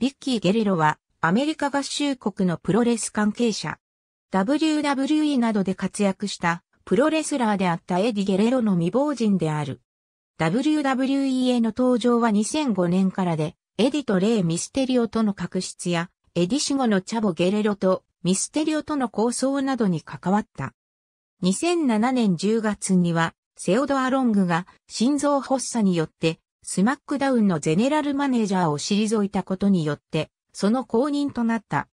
ビッキー・ゲレロはアメリカ合衆国のプロレス関係者。WWE などで活躍したプロレスラーであったエディ・ゲレロの未亡人である。WWE への登場は2005年からで、エディとレイ・ミステリオとの確執や、エディ死後のチャボ・ゲレロとミステリオとの構想などに関わった。2007年10月には、セオドア・ロングが心臓発作によってスマックダウンのゼネラルマネージャーを退いたことによって、その後任となった。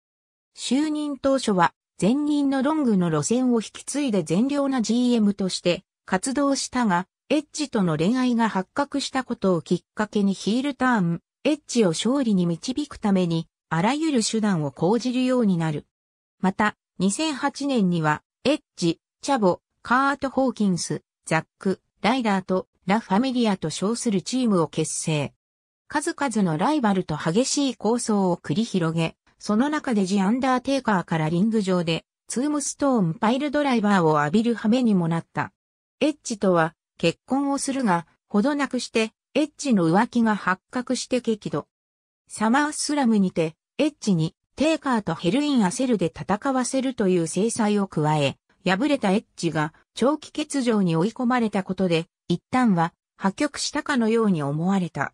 就任当初は、前任のロングの路線を引き継いで善良な GM として活動したが、エッジとの恋愛が発覚したことをきっかけにヒールターン、エッジを勝利に導くために、あらゆる手段を講じるようになる。また、2008年には、エッジ、チャボ、カート・ホーキンス、ザック、ライダーとラ・ファミリアと称するチームを結成。数々のライバルと激しい抗争を繰り広げ、その中でジ・アンダーテイカーからリング上で、ツームストーンパイルドライバーを浴びる羽目にもなった。エッジとは、結婚をするが、ほどなくして、エッジの浮気が発覚して激怒。サマースラムにて、エッジに、テイカーとヘルインアセルで戦わせるという制裁を加え、敗れたエッジが長期欠場に追い込まれたことで、一旦は破局したかのように思われた。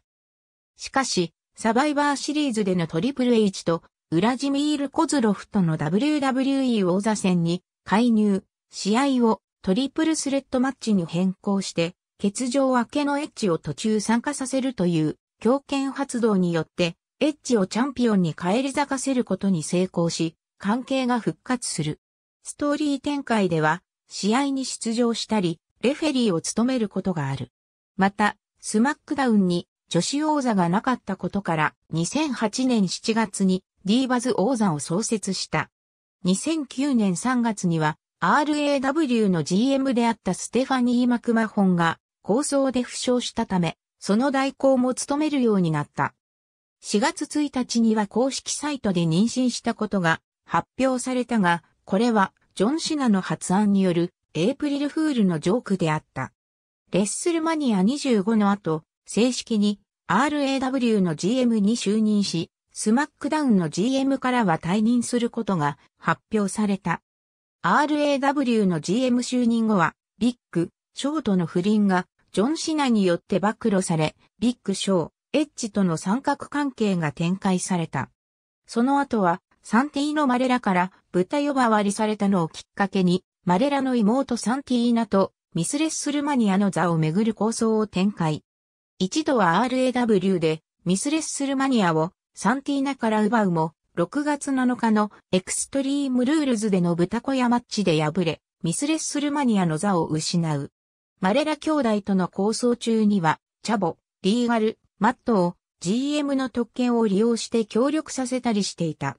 しかし、サバイバーシリーズでのトリプル H とウラジミール・コズロフとの WWE 王座戦に介入、試合をトリプルスレッドマッチに変更して、欠場明けのエッジを途中参加させるという強権発動によって、エッジをチャンピオンに返り咲かせることに成功し、関係が復活する。ストーリー展開では、試合に出場したり、レフェリーを務めることがある。また、スマックダウンに女子王座がなかったことから2008年7月にディーバズ王座を創設した。2009年3月には RAW の GM であったステファニー・マクマホンが構想で負傷したため、その代行も務めるようになった。4月1日には公式サイトで妊娠したことが発表されたが、これはジョン・シナの発案によるエイプリルフールのジョークであった。レッスルマニア25の後、正式に RAW の GM に就任し、スマックダウンの GM からは退任することが発表された。RAW の GM 就任後は、ビッグ、ショーとの不倫が、ジョン・シナによって暴露され、ビッグ・ショー、エッジとの三角関係が展開された。その後は、サンティーノ・マレラから豚呼ばわりされたのをきっかけに、マレラの妹サンティーナとミスレッスルマニアの座をめぐる構想を展開。一度は RAW でミスレッスルマニアをサンティーナから奪うも、6月7日のエクストリームルールズでの豚小屋マッチで敗れ、ミスレッスルマニアの座を失う。マレラ兄弟との構想中には、チャボ、リーガル、マットを GM の特権を利用して協力させたりしていた。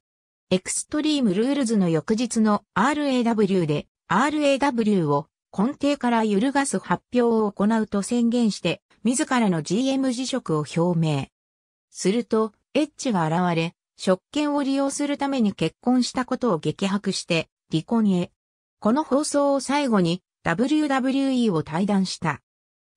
エクストリームルールズの翌日の RAW で RAW を根底から揺るがす発表を行うと宣言して、自らの GM 辞職を表明。すると、エッチが現れ、職権を利用するために結婚したことを激白して、離婚へ。この放送を最後に、WWE を退団した。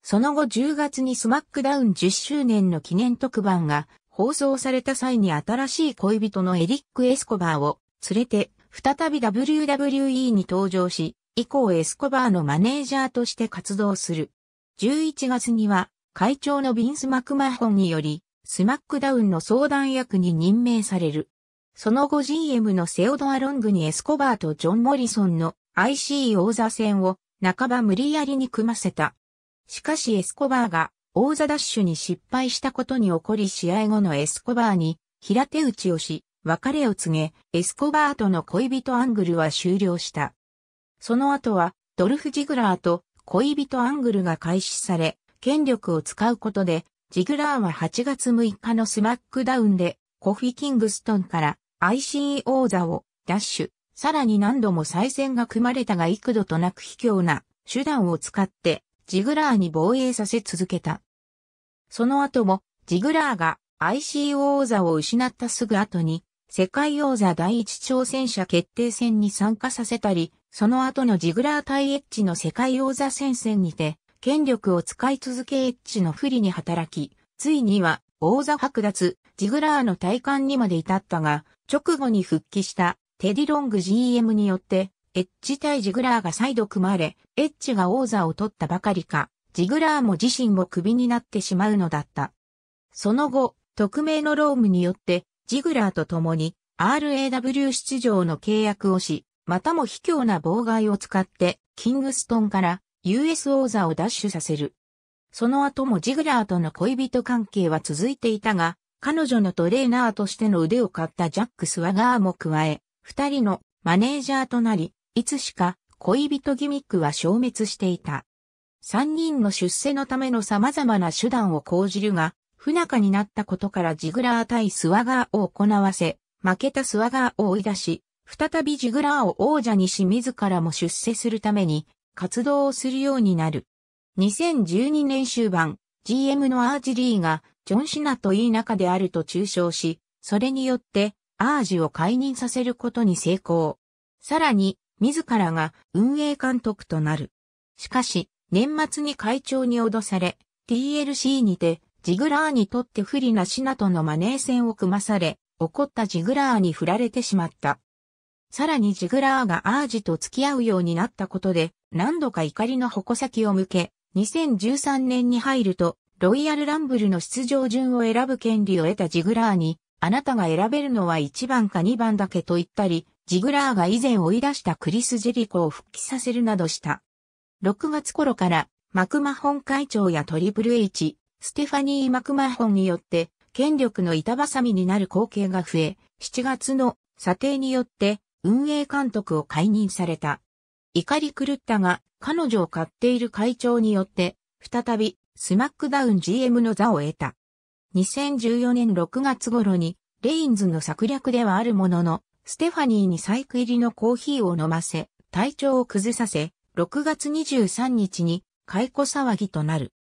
その後10月にスマックダウン10周年の記念特番が放送された際に新しい恋人のエリック・エスコバーを連れて再び WWE に登場し、以降エスコバーのマネージャーとして活動する。11月には、会長のビンス・マクマホンにより、スマックダウンの相談役に任命される。その後 GM のセオドア・ロングにエスコバーとジョン・モリソンの IC 王座戦を半ば無理やりに組ませた。しかしエスコバーが王座ダッシュに失敗したことに起こり試合後のエスコバーに平手打ちをし、別れを告げ、エスコバーとの恋人アングルは終了した。その後は、ドルフ・ジグラーと恋人アングルが開始され、権力を使うことで、ジグラーは8月6日のスマックダウンで、コフィ・キングストンから IC 王座を奪取、さらに何度も再戦が組まれたが幾度となく卑怯な手段を使って、ジグラーに防衛させ続けた。その後も、ジグラーが IC 王座を失ったすぐ後に、世界王座第一挑戦者決定戦に参加させたり、その後のジグラー対エッジの世界王座戦線にて、権力を使い続けエッジの不利に働き、ついには王座剥奪、ジグラーの体感にまで至ったが、直後に復帰したテディロング GM によって、エッジ対ジグラーが再度組まれ、エッジが王座を取ったばかりか、ジグラーも自身もクビになってしまうのだった。その後、匿名のロームによって、ジグラーと共に RAW 出場の契約をし、またも卑怯な妨害を使ってキングストンから US 王座を奪取させる。その後もジグラーとの恋人関係は続いていたが、彼女のトレーナーとしての腕を買ったジャック・スワガーも加え、二人のマネージャーとなり、いつしか恋人ギミックは消滅していた。三人の出世のための様々な手段を講じるが、不仲になったことからジグラー対スワガーを行わせ、負けたスワガーを追い出し、再びジグラーを王者にし自らも出世するために活動をするようになる。2012年終盤、GM のアージリーがジョン・シナといい仲であると中傷し、それによってアージを解任させることに成功。さらに、自らが運営監督となる。しかし、年末に会長に脅され、TLC にてジグラーにとって不利なシナとのマネー戦を組まされ、怒ったジグラーに振られてしまった。さらにジグラーがアージと付き合うようになったことで、何度か怒りの矛先を向け、2013年に入ると、ロイヤルランブルの出場順を選ぶ権利を得たジグラーに、あなたが選べるのは1番か2番だけと言ったり、ジグラーが以前追い出したクリス・ジェリコを復帰させるなどした。6月頃から、マクマホン会長やトリプル H、ステファニー・マクマホンによって、権力の板挟みになる光景が増え、7月の査定によって運営監督を解任された。怒り狂ったが、彼女を買っている会長によって、再び、スマックダウン GM の座を得た。2014年6月頃に、レインズの策略ではあるものの、ステファニーにサイク入りのコーヒーを飲ませ、体調を崩させ、6月23日に解雇騒ぎとなる。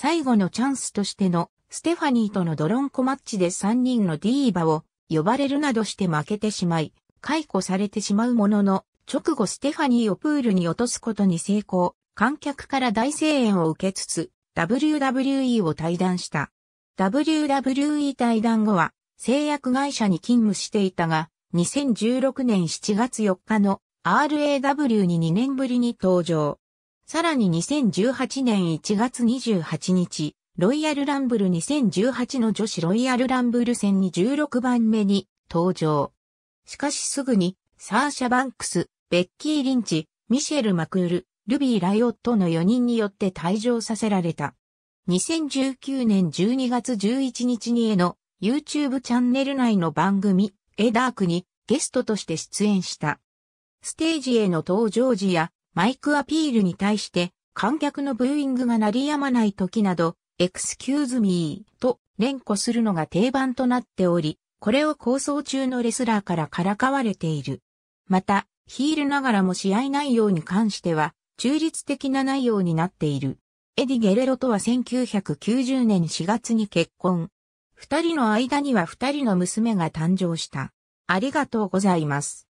最後のチャンスとしてのステファニーとのドロンコマッチで3人のディーバを呼ばれるなどして負けてしまい、解雇されてしまうものの、直後ステファニーをプールに落とすことに成功、観客から大声援を受けつつ、WWE を退団した。WWE 退団後は、製薬会社に勤務していたが、2016年7月4日の RAW に2年ぶりに登場。さらに2018年1月28日、ロイヤルランブル2018の女子ロイヤルランブル戦に16番目に登場。しかしすぐに、サーシャ・バンクス、ベッキー・リンチ、ミシェル・マクール、ルビー・ライオットの4人によって退場させられた。2019年12月11日にへの YouTube チャンネル内の番組、エダークにゲストとして出演した。ステージへの登場時やマイクアピールに対して観客のブーイングが鳴りやまない時など、エクスキューズミーと連呼するのが定番となっており、これを構想中のレスラーからからかわれている。また、ヒールながらも試合内容に関しては、中立的な内容になっている。エディ・ゲレロとは1990年4月に結婚。二人の間には二人の娘が誕生した。ありがとうございます。